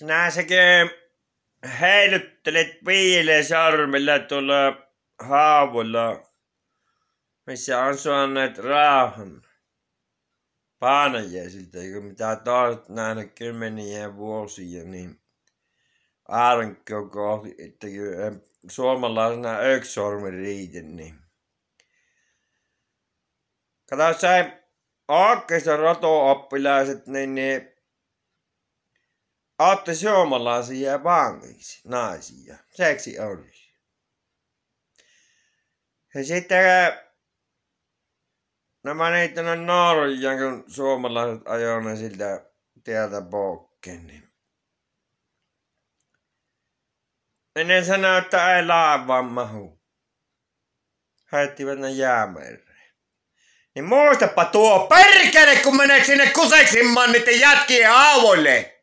Sinä sekin heiluttelet sormilla tuolla haavulla, missä on suonneet rauhan. kun mitä taas näinä kymmeniä vuosia, niin on kohti, että suomalaisena yksi sormi riitä, niin Kato se oikeastaan roto niin, niin Aatte suomalaisia vangiksi, naisia. Seksi oli. Ja sitten nämä meni tänne Norjaan, kun suomalaiset ajoivat ne siltä tieltä pokkeen. Niin. Ja ne sanoi, että ei laivaan mahu. Haettivat ne jäämereen. Niin muistapa tuo perkele, kun menet sinne kuseksin niiden jätkien haavoille!